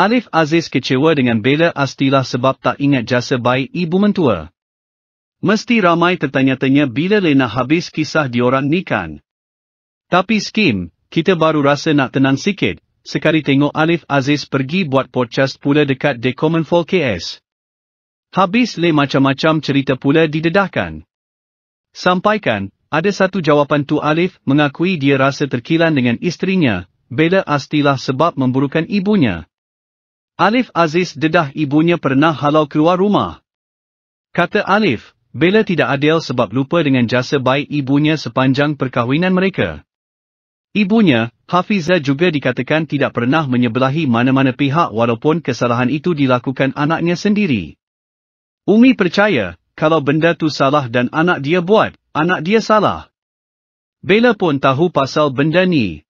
Arif Aziz kecewa dengan bela Astila sebab tak ingat jasa baik ibu mentua. Mesti ramai tertanya-tanya bila Lena habis kisah diorang ni kan. Tapi skim, kita baru rasa nak tenang sikit, sekali tengok Arif Aziz pergi buat podcast pula dekat The Common Fall KS. Habis le macam-macam cerita pula didedahkan. Sampaikan, ada satu jawapan tu Alif mengakui dia rasa terkilan dengan istrinya, bela Astila sebab memburukan ibunya. Alif Aziz dedah ibunya pernah halau keluar rumah. Kata Alif, Bella tidak adil sebab lupa dengan jasa baik ibunya sepanjang perkahwinan mereka. Ibunya, Hafiza juga dikatakan tidak pernah menyebelahi mana-mana pihak walaupun kesalahan itu dilakukan anaknya sendiri. Umi percaya, kalau benda tu salah dan anak dia buat, anak dia salah. Bella pun tahu pasal benda ni,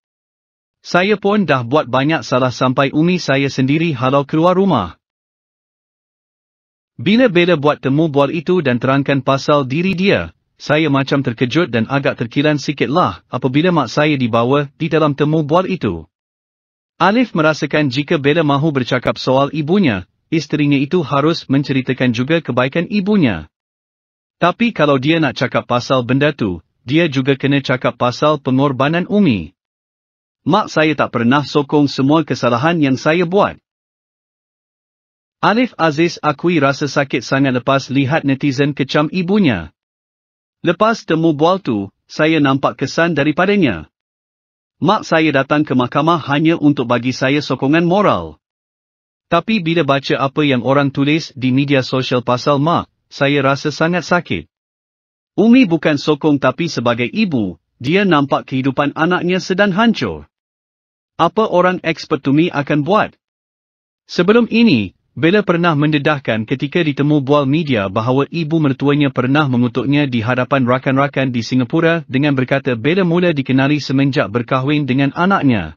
saya pun dah buat banyak salah sampai umi saya sendiri halau keluar rumah. Bila Bella buat temu bual itu dan terangkan pasal diri dia, saya macam terkejut dan agak terkilan sikitlah apabila mak saya dibawa di dalam temu bual itu. Alif merasakan jika Bella mahu bercakap soal ibunya, isterinya itu harus menceritakan juga kebaikan ibunya. Tapi kalau dia nak cakap pasal benda tu, dia juga kena cakap pasal pengorbanan Umi mak saya tak pernah sokong semua kesalahan yang saya buat. Alif Aziz akui rasa sakit sangat lepas lihat netizen kecam ibunya. Lepas temu bual tu, saya nampak kesan daripadanya. Mak saya datang ke mahkamah hanya untuk bagi saya sokongan moral. Tapi bila baca apa yang orang tulis di media sosial pasal mak, saya rasa sangat sakit. Umi bukan sokong tapi sebagai ibu, dia nampak kehidupan anaknya sedang hancur apa orang expert ekspertumi akan buat? Sebelum ini, Bella pernah mendedahkan ketika ditemu bual media bahawa ibu mertuanya pernah mengutuknya di hadapan rakan-rakan di Singapura dengan berkata Bella mula dikenali semenjak berkahwin dengan anaknya.